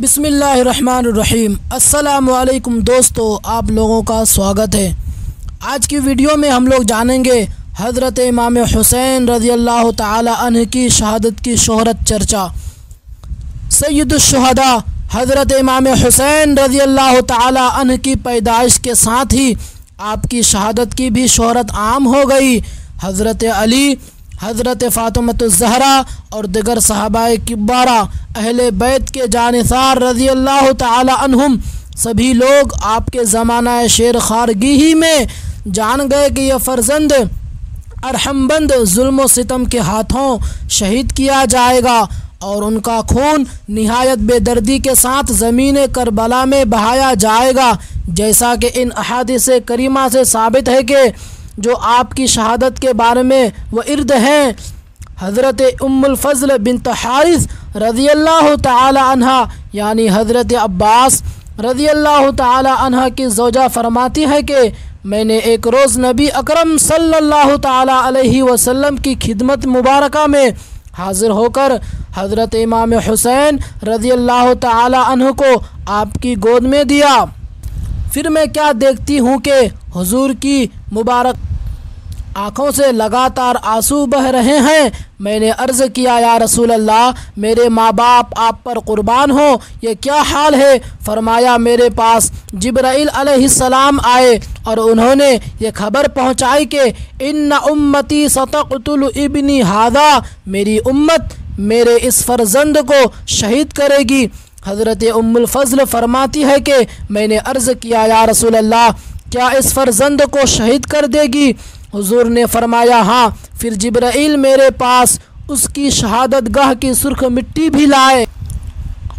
बिसमीम् अल्लाम दोस्तों आप लोगों का स्वागत है आज की वीडियो में हम लोग जानेंगे हज़रत इमाम हुसैन रज़ी अल्लाह तन की शहादत की शहरत चर्चा सैदुलशहदा हज़रत इमाम हुसैन रज़ी अल्लाह तन की पैदाइश के साथ ही आपकी शहादत की भी शहरत आम हो गई हज़रत अली हज़रत ज़हरा और दिगर सहाबा किब्बारा अहल बैत के जानसार रज़ी अल्लाह तहुम सभी लोग आपके ज़माना शेर खारगी ही में जान गए कि यह फ़र्जंद अरहमबंद जुल्म सितम के हाथों शहीद किया जाएगा और उनका खून नहायत बेदर्दी के साथ ज़मीन करबला में बहाया जाएगा जैसा कि इन अहादिस करीमा से साबित है कि जो आपकी शहादत के बारे में व इर्द हैं हज़रत उम्मफ़ल बिन तहारिस रज़ी अल्लाह तहा यानी हज़रत अब्बास रज़ी अल्लाह तहा की जोजा फरमाती है कि मैंने एक रोज़ नबी अकरम सल्लल्लाहु अलैहि वसल्लम की खिदमत मुबारक में हाजिर होकर हज़रत इमाम हुसैन रज़ी अल्लाह तह को आपकी गोद में दिया फिर मैं क्या देखती हूँ कि हुजूर की मुबारक आँखों से लगातार आंसू बह रहे हैं मैंने अर्ज़ किया या रसूल अल्लाह मेरे माँ बाप आप पर क़ुरबान हो ये क्या हाल है फरमाया मेरे पास जब्राइल अलैहिस्सलाम आए और उन्होंने ये खबर पहुँचाई कि इन उम्मती सतकतुल इबनी हादा मेरी उम्मत मेरे इस फर्जंद को शहीद करेगी हज़रत फजल फरमाती है कि मैंने अर्ज़ किया या रसूल अल्लाह क्या इस फर्जंद को शहीद कर देगी हुजूर ने फरमाया हाँ फिर जिब्राइल मेरे पास उसकी शहादत गाह की सुर्ख मिट्टी भी लाए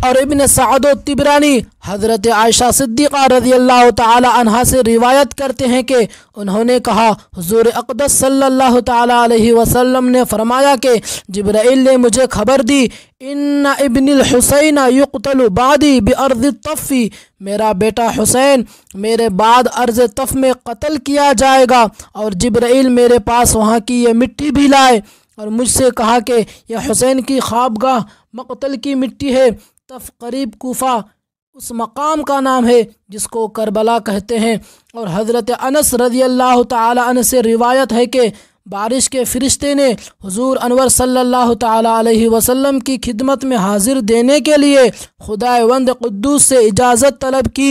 और इबन साद तिबरानी हज़रत आयशा सिद्दीक़ा रजी अल्लाह तहा से रिवायत करते हैं कि उन्होंने कहा हजूर अकदस सल्ला तसलम ने फरमाया कि जब्राइल ने मुझे खबर दी इन इबनिल हुसैन युकतल बर्ज तफ़ी मेरा बेटा हुसैन मेरे बाद अर्ज तफ़ में कत्ल किया जाएगा और जब्राइल मेरे पास वहाँ की यह मिट्टी भी लाए और मुझसे कहा कि यह हुसैन की ख्वाबगा मकतल की मिट्टी है तफ करीब कोफ़ा उस मकाम का नाम है जिसको करबला कहते हैं और हज़रत अनस रज़ी अल्लाह तन से रिवायत है कि बारिश के फ़रिश्ते ने हुजूर अनवर सल्लल्लाहु अलैहि वसल्लम की खिदमत में हाज़िर देने के लिए खुदा वंद कुद्दूस से इजाज़त तलब की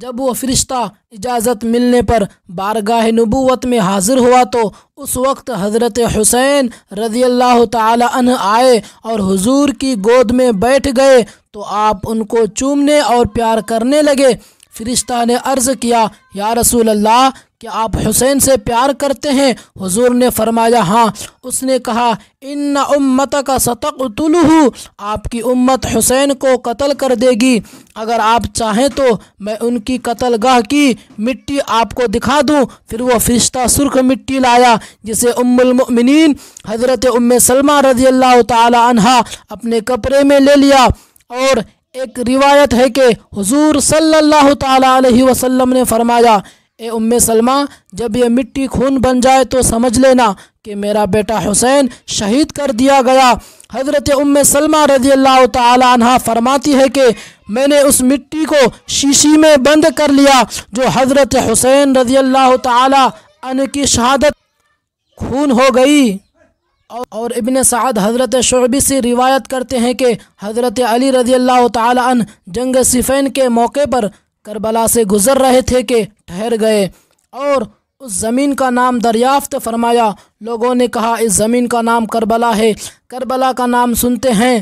जब वो फ़रिश्ता इजाज़त मिलने पर बारगाह नबूवत में हाज़िर हुआ तो उस वक्त हज़रत हुसैन रज़ी अल्लाह तन आए और हुजूर की गोद में बैठ गए तो आप उनको चूमने और प्यार करने लगे फ़रिश्ता ने अर्ज़ किया या रसूल अल्लाह क्या आप हुसैन से प्यार करते हैं हुजूर ने फरमाया हाँ उसने कहा इन उम्मत का सतक उतुलू आपकी उम्मत हुसैन को कत्ल कर देगी अगर आप चाहें तो मैं उनकी गाह की मिट्टी आपको दिखा दूं फिर वो फरिश्ता सुर्ख मिट्टी लाया जिसे उम्मिन हज़रत उम्म सलमा रज़ी अल्लाह तहा अपने कपड़े में ले लिया और एक रिवायत है कि हुजूर सल्लल्लाहु अलैहि वसल्लम ने फरमाया ए उम सलमा जब यह मिट्टी खून बन जाए तो समझ लेना कि मेरा बेटा हुसैन शहीद कर दिया गया हज़रत उम्मे सलमा रजी अल्लाह तहा फरमाती है कि मैंने उस मिट्टी को शीशी में बंद कर लिया जो हज़रत हुसैन रजी अल्लाह तन की शहादत खून हो गई और इबन साद हज़रत शोबी से रिवायत करते हैं कि हज़रत अली रज़ी अल्लाह तन जंग सिफ़ैन के मौके पर करबला से गुज़र रहे थे कि ठहर गए और उस ज़मीन का नाम दरियाफ्त फरमाया लोगों ने कहा इस ज़मीन का नाम करबला है करबला का नाम सुनते हैं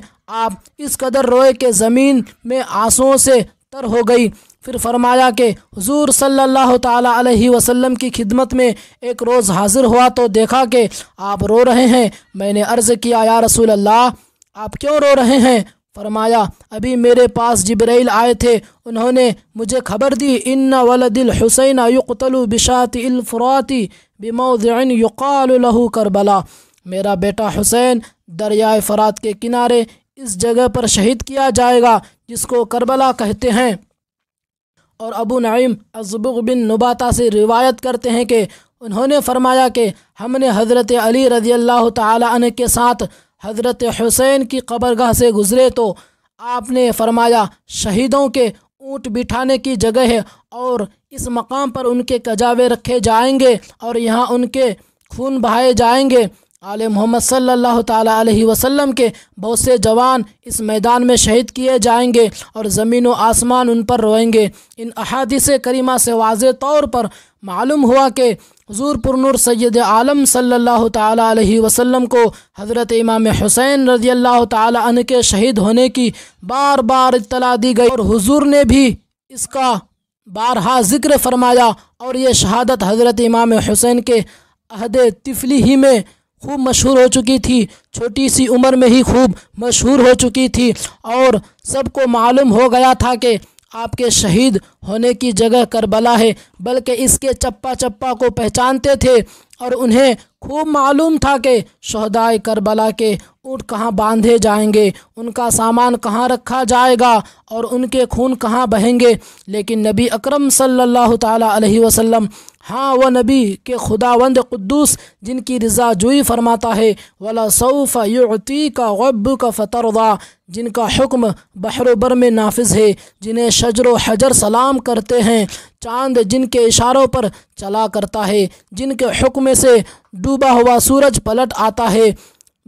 आप इस कदर रोए के ज़मीन में आंसुओं से तर हो गई फिर फरमाया कि हजूर सल्लल्लाहु अलैहि वसल्लम की खिदमत में एक रोज़ हाज़िर हुआ तो देखा कि आप रो रहे हैं मैंने अर्ज़ किया या रसूल अल्लाह आप क्यों रो रहे हैं फरमाया अभी मेरे पास जबरील आए थे उन्होंने मुझे खबर दी इन वलदिल हुसैन युकतलु बिशात इलफ़राती बिमौदिन युकालहू करबला मेरा बेटा हुसैन दरियाए फ़रात के किनारे इस जगह पर शहीद किया जाएगा जिसको करबला कहते हैं और अबू नईम अजबुग बिन नबाता से रिवायत करते हैं कि उन्होंने फरमाया कि हमने हज़रत अली रज़ी अल्लाह तन के साथ हज़रत हुसैन की खबरगाह से गुज़रे तो आपने फरमाया शहीदों के ऊँट बिठाने की जगह है और इस मकाम पर उनके कजावे रखे जाएंगे और यहाँ उनके खून बहाए जाएंगे आल मोहम्मद सल्लल्लाहु अलैहि वसल्लम के बहुत से जवान इस मैदान में शहीद किए जाएंगे और ज़मीन व आसमान उन पर रोएंगे इन अहादिस करीमा से वाज तौर पर मालूम हुआ कि हजूर पुरनूर सैद आलम सल्लल्लाहु अलैहि वसल्लम को हज़रत इमाम हुसैन रजी अल्लाह तन के शहीद होने की बार बार इतला दी गई और हजूर ने भी इसका बारहा ज़िक्र फरमाया और ये शहादत हज़रत इमाम हुसैन के अहद तिफली ही में खूब मशहूर हो चुकी थी छोटी सी उम्र में ही खूब मशहूर हो चुकी थी और सबको मालूम हो गया था कि आपके शहीद होने की जगह करबला है बल्कि इसके चप्पा चप्पा को पहचानते थे और उन्हें खूब मालूम था कि शहदाय करबला के ऊँट कहाँ बांधे जाएंगे उनका सामान कहाँ रखा जाएगा और उनके खून कहाँ बहेंगे लेकिन नबी अकरम सल्लल्लाहु अलैहि वसल्लम हाँ वह नबी के खुदावंद कुद्दूस जिनकी रजा जुई फरमाता है वला सऊफ़ युति का गब का फ़तरवा जिनका हुक्म बहरोबर में नाफिज है जिन्हें शजर हजर सलाम करते हैं चांद जिनके इशारों पर चला करता है जिनके हुक्म से डूबा हुआ सूरज पलट आता है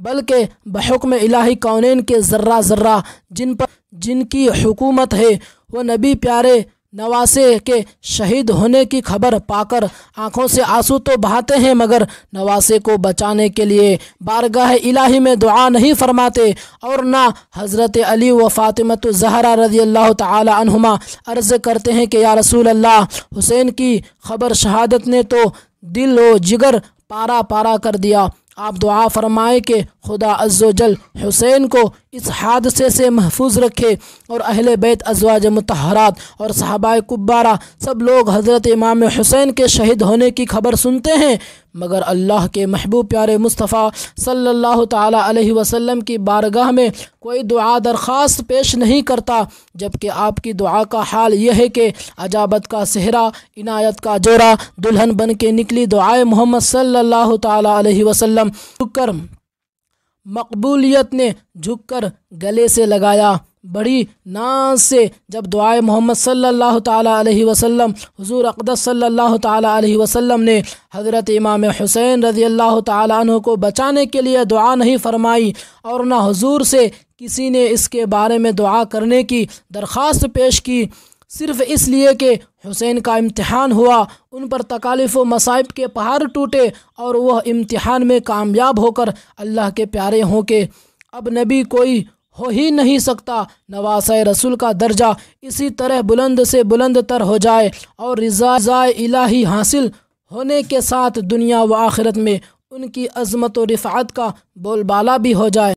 बल्कि बहकम इलाही कौन के ज़र्रा ज़र्रा जिन पर जिनकी हुकूमत है वह नबी प्यारे नवासे के शहीद होने की खबर पाकर आंखों से आंसू तो बहाते हैं मगर नवासे को बचाने के लिए बारगाह इलाही में दुआ नहीं फरमाते और ना हज़रत अली व फ़ातिमत जहरा रजी अल्लाह तुमा अर्ज़ करते हैं कि या रसूल अल्लाह हुसैन की खबर शहादत ने तो दिल व जिगर पारा पारा कर दिया आप दुआ फरमाएं कि खुदा अज्जोजल हुसैन को इस हादसे से महफूज रखे और अहल बैत अजवाज मतहरात और साहबा कुब्बारा सब लोग हज़रत इमाम हुसैन के शहीद होने की खबर सुनते हैं मगर अल्लाह के महबूब प्यारे मुस्तफ़ा सल्लल्लाहु ताला अलैहि वसल्लम की बारगाह में कोई दुआ दरख्वास्त पेश नहीं करता जबकि आपकी दुआ का हाल यह है कि अजाबत का सेहरा इनायत का जोरा दुल्हन बन के निकली दुआए मोहम्मद सल्ला ताला अलैहि शुक्र मकबूलियत ने झुककर गले से लगाया बड़ी नाज से जब दुआए मोहम्मद सल्लल्लाहु अलैहि वसल्लम हुजूर अकदस सल्लल्लाहु अलैहि वसल्लम ने हज़रत इमाम हुसैन रज़ी अल्लाह तु को बचाने के लिए दुआ नहीं फरमाई और ना हुजूर से किसी ने इसके बारे में दुआ करने की दरख्वास्त पेश की सिर्फ इसलिए कि हुसैन का इम्तहान हुआ उन पर तकालीफ व मसाइब के पहाड़ टूटे और वह इम्तहान में कामयाब होकर अल्लाह के प्यारे हों के अब नबी कोई हो ही नहीं सकता नवास रसूल का दर्जा इसी तरह बुलंद से बुलंद तर हो जाए और रज़ा इलाही हासिल होने के साथ दुनिया व आखिरत में उनकी अजमत व रिफ़ात का बोलबाला भी हो जाए